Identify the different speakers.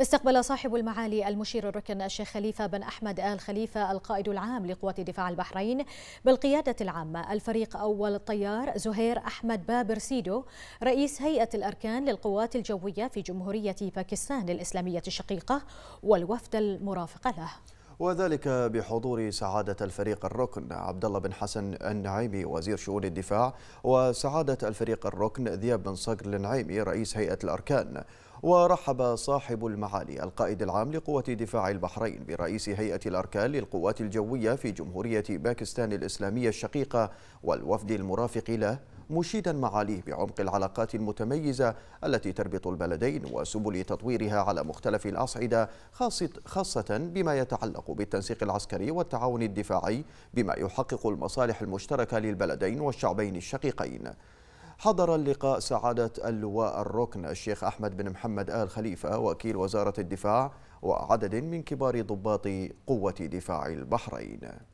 Speaker 1: استقبل صاحب المعالي المشير الركن الشيخ خليفة بن أحمد آل خليفة القائد العام لقوات دفاع البحرين بالقيادة العامة الفريق أول الطيار زهير أحمد بابر سيدو رئيس هيئة الأركان للقوات الجوية في جمهورية باكستان الإسلامية الشقيقة والوفد المرافق له
Speaker 2: وذلك بحضور سعادة الفريق الركن عبد الله بن حسن النعيمي وزير شؤون الدفاع وسعادة الفريق الركن ذياب بن صقر النعيمي رئيس هيئة الأركان ورحب صاحب المعالي القائد العام لقوة دفاع البحرين برئيس هيئة الأركان للقوات الجوية في جمهورية باكستان الإسلامية الشقيقة والوفد المرافق له مشيدا معاليه بعمق العلاقات المتميزة التي تربط البلدين وسبل تطويرها على مختلف الأصعدة خاصة بما يتعلق بالتنسيق العسكري والتعاون الدفاعي بما يحقق المصالح المشتركة للبلدين والشعبين الشقيقين حضر اللقاء سعادة اللواء الركن الشيخ أحمد بن محمد آل خليفة وكيل وزارة الدفاع وعدد من كبار ضباط قوة دفاع البحرين